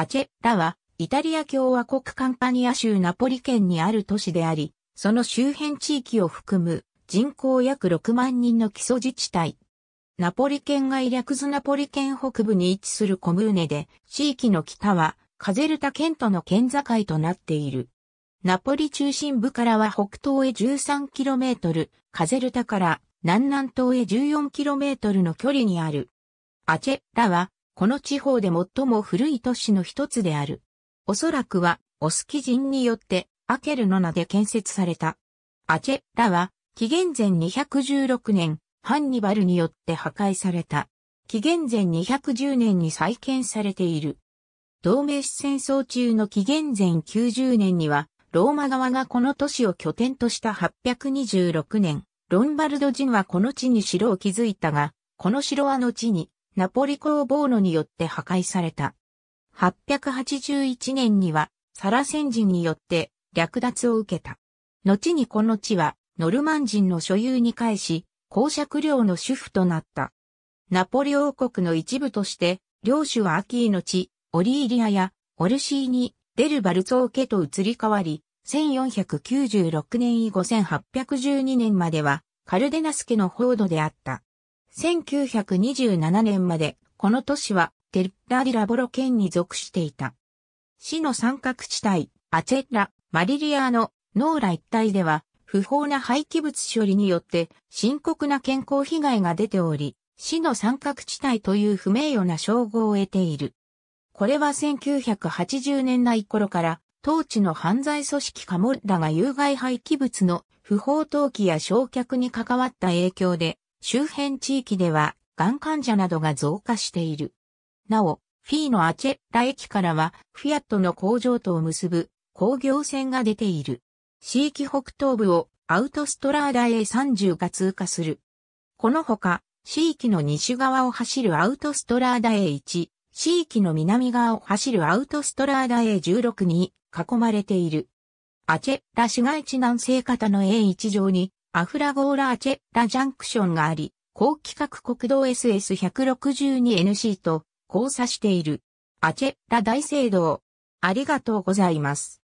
アチェッラは、イタリア共和国カンパニア州ナポリ県にある都市であり、その周辺地域を含む人口約6万人の基礎自治体。ナポリ県外略図ナポリ県北部に位置するコムーネで、地域の北はカゼルタ県との県境となっている。ナポリ中心部からは北東へ 13km、カゼルタから南南東へ 14km の距離にある。アチェッラはこの地方で最も古い都市の一つである。おそらくは、オスキ人によって、アケルの名で建設された。アチェラは、紀元前216年、ハンニバルによって破壊された。紀元前210年に再建されている。同盟史戦争中の紀元前90年には、ローマ側がこの都市を拠点とした826年、ロンバルド人はこの地に城を築いたが、この城は後にナポリ公ボーによって破壊された。881年にはサラ先人によって略奪を受けた。後にこの地はノルマン人の所有に返し、公爵領の主婦となった。ナポリ王国の一部として、領主はアキーの地、オリーリアやオルシーにデルバルツオー家と移り変わり、1496年以後1812年まではカルデナス家の報道であった。1927年まで、この都市はテッラ・ディ・ラボロ県に属していた。市の三角地帯、アチェッラ、マリリアーノ、ノーラ一帯では、不法な廃棄物処理によって深刻な健康被害が出ており、市の三角地帯という不名誉な称号を得ている。これは1980年代頃から当地の犯罪組織カモッラが有害廃棄物の不法投棄や焼却に関わった影響で周辺地域では、がん患者などが増加している。なお、フィーのアチェッラ駅からは、フィアットの工場とを結ぶ工業線が出ている。地域北東部をアウトストラーダ A30 が通過する。このほか、地域の西側を走るアウトストラーダ A1、地域の南側を走るアウトストラーダ A16 に囲まれている。アチェラ市街地南西方の A1 上にアフラゴーラーチェラジャンクションがあり、高規格国道 SS162NC と交差している。アチェラ大聖堂。ありがとうございます。